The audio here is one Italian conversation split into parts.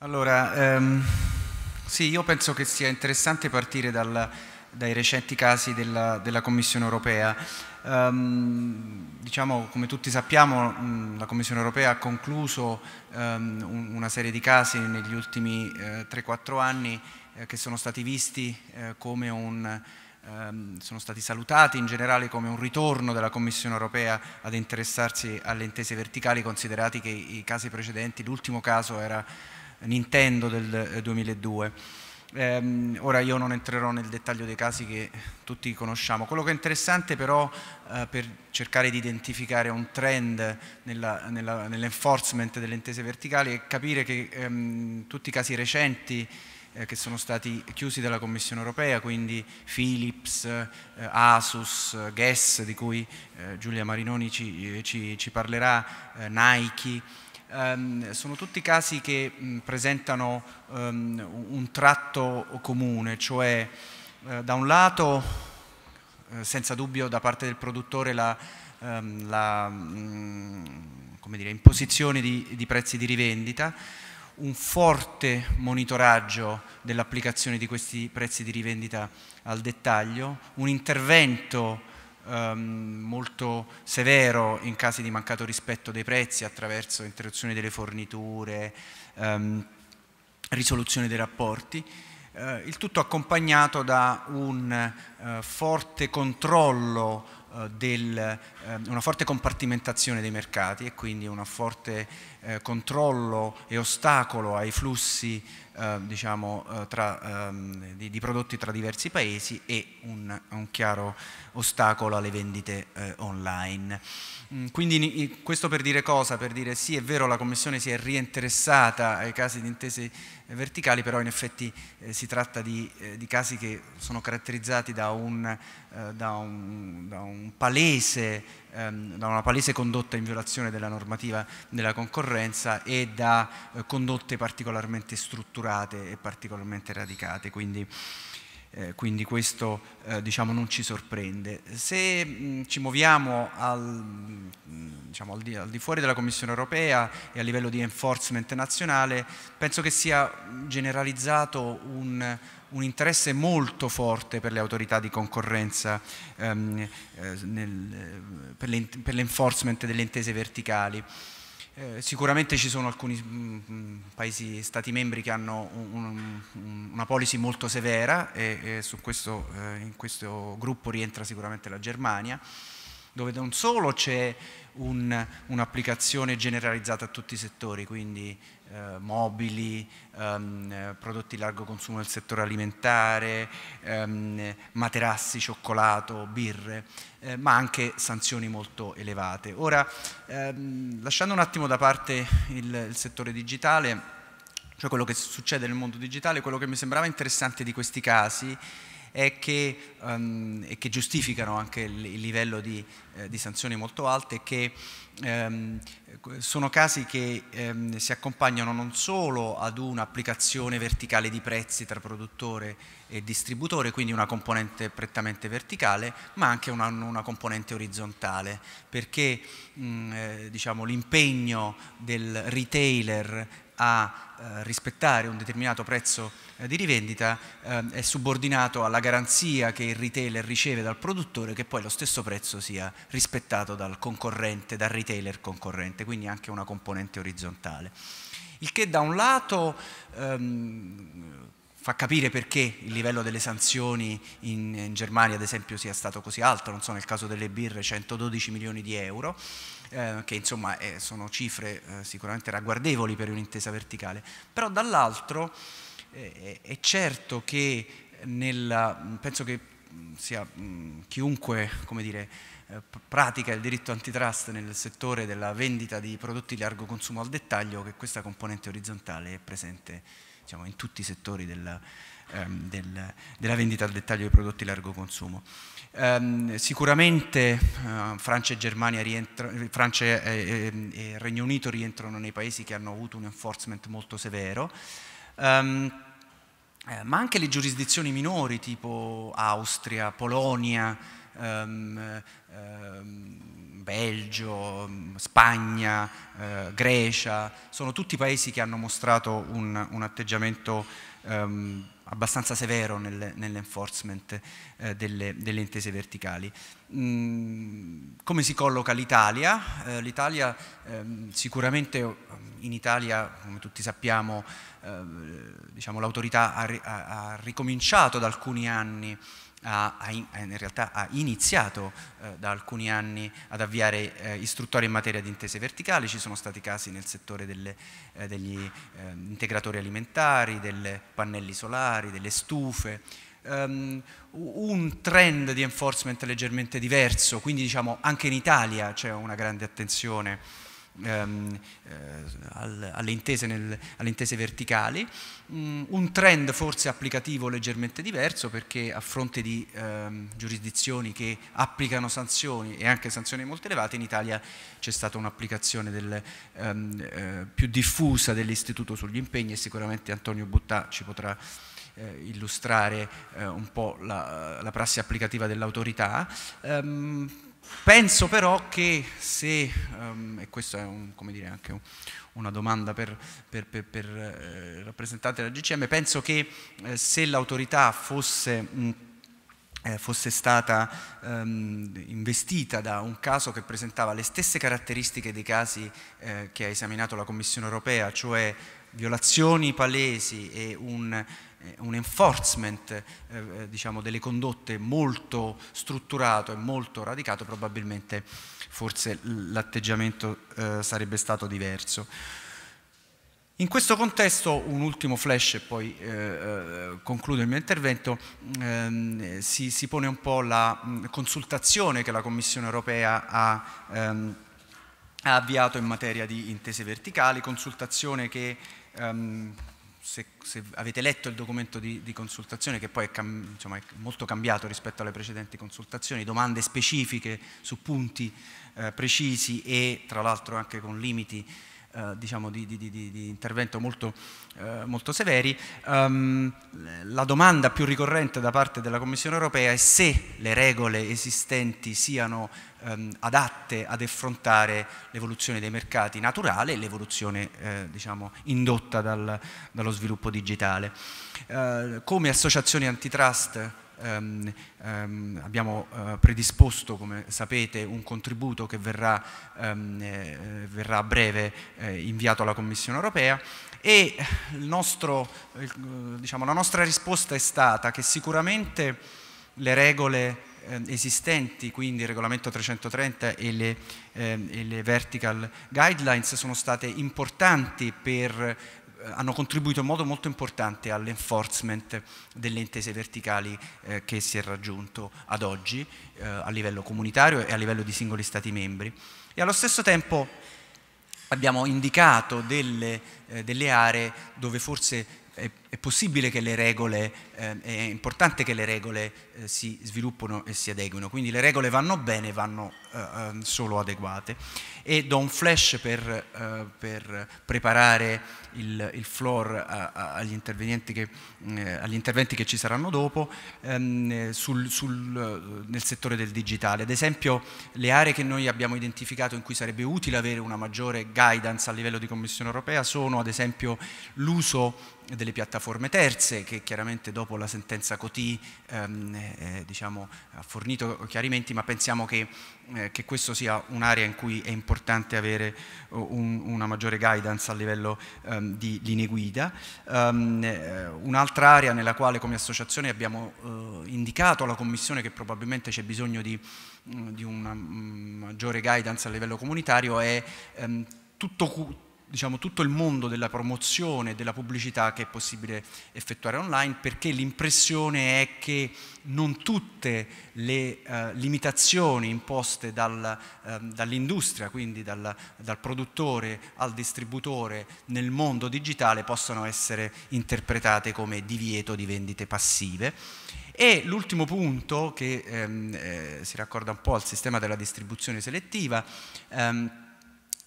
Allora, ehm, sì, io penso che sia interessante partire dal, dai recenti casi della, della Commissione europea. Um, diciamo, come tutti sappiamo, mh, la Commissione europea ha concluso um, un, una serie di casi negli ultimi eh, 3-4 anni eh, che sono stati visti eh, come un ehm, sono stati salutati in generale come un ritorno della Commissione europea ad interessarsi alle intese verticali, considerati che i casi precedenti, l'ultimo caso era Nintendo del 2002. Eh, ehm, ora io non entrerò nel dettaglio dei casi che tutti conosciamo. Quello che è interessante però eh, per cercare di identificare un trend nell'enforcement delle intese verticali è capire che ehm, tutti i casi recenti eh, che sono stati chiusi dalla Commissione europea, quindi Philips, eh, Asus, Guess di cui eh, Giulia Marinoni ci, eh, ci, ci parlerà, Nike, ehm, sono tutti casi che mh, mm, presentano ehm, un tratto comune, cioè eh, da un lato eh, senza dubbio da parte del produttore la, ehm, la mh, mm, dire, imposizione di, di prezzi di rivendita, un forte monitoraggio dell'applicazione di questi prezzi di rivendita al dettaglio, un intervento ehm, molto severo in caso di mancato rispetto dei prezzi attraverso interruzione delle forniture, ehm, risoluzione dei rapporti, eh, il tutto accompagnato da un eh, forte controllo eh, del, eh, una forte compartimentazione dei mercati e quindi un forte eh, controllo e ostacolo ai flussi diciamo, tra, ehm, di, di, prodotti tra diversi paesi e un, un chiaro ostacolo alle vendite online. Mm, quindi questo per dire cosa? Per dire sì, è vero, la Commissione si è riinteressata ai casi di intese verticali, però in effetti si tratta di, di casi che sono caratterizzati da un eh, da, un, da, un palese, ehm, da, una palese condotta in violazione della normativa della concorrenza e da eh, condotte particolarmente strutturate e particolarmente radicate. Quindi, eh, quindi questo eh, diciamo, non ci sorprende. Se mh, mm, ci muoviamo al, mh, mm, diciamo, al, di, al, di, fuori della Commissione europea e a livello di enforcement nazionale, penso che sia generalizzato un, un interesse molto forte per le autorità di concorrenza, ehm, eh, nel, eh, per l'enforcement delle intese verticali. Eh, sicuramente ci sono alcuni mm, mm, paesi, stati membri che hanno un, un, una policy molto severa e, e questo, eh, in questo gruppo rientra sicuramente la Germania dove non solo c'è un'applicazione generalizzata a tutti i settori, quindi eh, mobili, ehm, prodotti largo consumo nel settore alimentare, ehm, materassi, cioccolato, birre, eh, ma anche sanzioni molto elevate. Ora, ehm, lasciando un attimo da parte il, il settore digitale, cioè quello che succede nel mondo digitale, quello che mi sembrava interessante di questi casi e che, um, e che giustificano anche il, il livello di, eh, di, sanzioni molto alte e che um, sono casi che um, si accompagnano non solo ad un'applicazione verticale di prezzi tra produttore e distributore, quindi una componente prettamente verticale, ma anche una, una componente orizzontale, perché mm, eh, diciamo, l'impegno del retailer a eh, rispettare un determinato prezzo eh, di rivendita eh, è subordinato alla garanzia che il retailer riceve dal produttore che poi lo stesso prezzo sia rispettato dal concorrente, dal retailer concorrente, quindi anche una componente orizzontale. Il che da un lato ehm, fa capire perché il livello delle sanzioni in, in, Germania, ad esempio, sia stato così alto, non so, nel caso delle birre 112 milioni di euro, eh, che insomma è, eh, sono cifre eh, sicuramente ragguardevoli per un'intesa verticale, però dall'altro eh, è certo che nella, mm, penso che mm, sia mh, mm, chiunque, come dire, eh, pratica il diritto antitrust nel settore della vendita di prodotti di largo consumo al dettaglio che questa componente orizzontale è presente diciamo, in tutti i settori del, ehm, del, della vendita al dettaglio dei prodotti largo consumo. Ehm, sicuramente eh, Francia, e, rientra, Francia e, e, e, Regno Unito rientrano nei paesi che hanno avuto un enforcement molto severo. Ehm, eh, ma anche le giurisdizioni minori tipo Austria, Polonia, ehm, ehm, Belgio, Spagna, eh, Grecia, sono tutti paesi che hanno mostrato un, un atteggiamento ehm, abbastanza severo nel, nell'enforcement eh, delle, delle, intese verticali. Mm, come si colloca l'Italia? Eh, L'Italia ehm, sicuramente ehm, in Italia, come tutti sappiamo, ehm, diciamo, l'autorità ha, ha, ricominciato da alcuni anni ha, ha, eh, in realtà ha iniziato eh, da alcuni anni ad avviare eh, istruttorie in materia di intese verticali, ci sono stati casi nel settore delle, eh, degli eh, integratori alimentari, dei pannelli solari, delle stufe, um, un trend di enforcement leggermente diverso, quindi diciamo anche in Italia c'è una grande attenzione ehm, eh, alle, intese nel, alle, intese verticali, mm, un trend forse applicativo leggermente diverso perché a fronte di ehm, giurisdizioni che applicano sanzioni e anche sanzioni molto elevate in Italia c'è stata un'applicazione del, ehm, eh, più diffusa dell'istituto sugli impegni e sicuramente Antonio Buttà ci potrà eh, illustrare eh, un po' la, la prassi applicativa dell'autorità. Um, Penso però che se, um, e questa è un, dire, anche un, una domanda per, per, per, per eh, rappresentanti della GCM, penso che eh, se l'autorità fosse... Mh, eh, fosse stata um, investita da un caso che presentava le stesse caratteristiche dei casi eh, che ha esaminato la Commissione europea, cioè violazioni palesi e un, eh, un enforcement eh, eh, diciamo, delle condotte molto strutturato e molto radicato, probabilmente forse l'atteggiamento eh, sarebbe stato diverso. In questo contesto, un ultimo flash e poi eh, eh concludo il mio intervento, ehm, si, si, pone un po' la mh, mm, consultazione che la Commissione europea ha, ehm, ha avviato in materia di intese verticali, consultazione che um, se, se, avete letto il documento di, di consultazione, che poi è, cam, diciamo, è, molto cambiato rispetto alle precedenti consultazioni, domande specifiche su punti eh, precisi e tra l'altro anche con limiti eh, diciamo, di, di, di, intervento molto, eh, molto severi, um, la domanda più ricorrente da parte della Commissione europea è se le regole esistenti siano ehm, adatte ad affrontare l'evoluzione dei mercati naturale e l'evoluzione eh, diciamo, indotta dal, dallo sviluppo digitale. Eh, come associazioni antitrust ehm, ehm, abbiamo eh, predisposto, come sapete, un contributo che verrà, ehm, eh, verrà a breve eh, inviato alla Commissione europea e nostro, diciamo, la nostra risposta è stata che sicuramente le regole eh, esistenti, quindi il regolamento 330 e le, eh, e le vertical guidelines sono state importanti per eh, hanno contribuito in modo molto importante all'enforcement delle intese verticali eh, che si è raggiunto ad oggi eh, a livello comunitario e a livello di singoli Stati membri. E allo stesso tempo abbiamo indicato delle, eh, delle aree dove forse è è possibile che le regole, eh, è importante che le regole eh, si sviluppino e si adeguino, quindi le regole vanno bene, vanno eh, ehm, solo adeguate. E do un flash per, eh, per preparare il, il floor a, a, agli, interventi che, eh, agli, interventi che, ci saranno dopo ehm, sul, sul, eh, nel settore del digitale. Ad esempio le aree che noi abbiamo identificato in cui sarebbe utile avere una maggiore guidance a livello di Commissione europea sono ad esempio l'uso delle piattaforme piattaforme terze che chiaramente dopo la sentenza Coti ehm, eh, diciamo, ha fornito chiarimenti, ma pensiamo che, eh, che questo sia un'area in cui è importante avere eh, un, una maggiore guidance a livello ehm, di linee guida. Um, un'altra area nella quale come associazione abbiamo eh, indicato alla Commissione che probabilmente c'è bisogno di, mm, di una mm, maggiore guidance a livello comunitario è ehm, tutto diciamo, tutto il mondo della promozione, della pubblicità che è possibile effettuare online, perché l'impressione è che non tutte le eh, limitazioni imposte dal, eh, dall'industria, quindi dal, dal, produttore al distributore nel mondo digitale possano essere interpretate come divieto di vendite passive. E l'ultimo punto che ehm, eh, si raccorda un po' al sistema della distribuzione selettiva, ehm,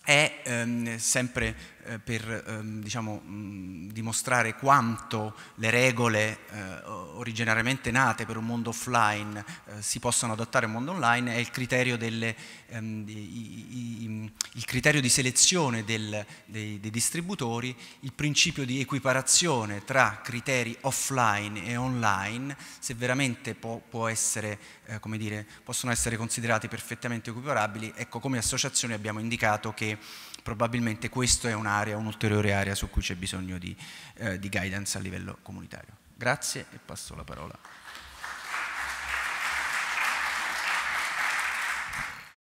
è ehm, sempre eh, per ehm, diciamo, mm, dimostrare quanto le regole eh, originariamente nate per un mondo offline eh, si possano adattare a un mondo online è il criterio, delle, ehm, mm, il criterio di selezione del, dei, dei distributori, il principio di equiparazione tra criteri offline e online, se veramente può, può essere, come dire, possono essere considerati perfettamente equiparabili, ecco come associazione abbiamo indicato che probabilmente questo è una un'area, un'ulteriore area su cui c'è bisogno di, eh, di guidance a livello comunitario. Grazie e passo la parola.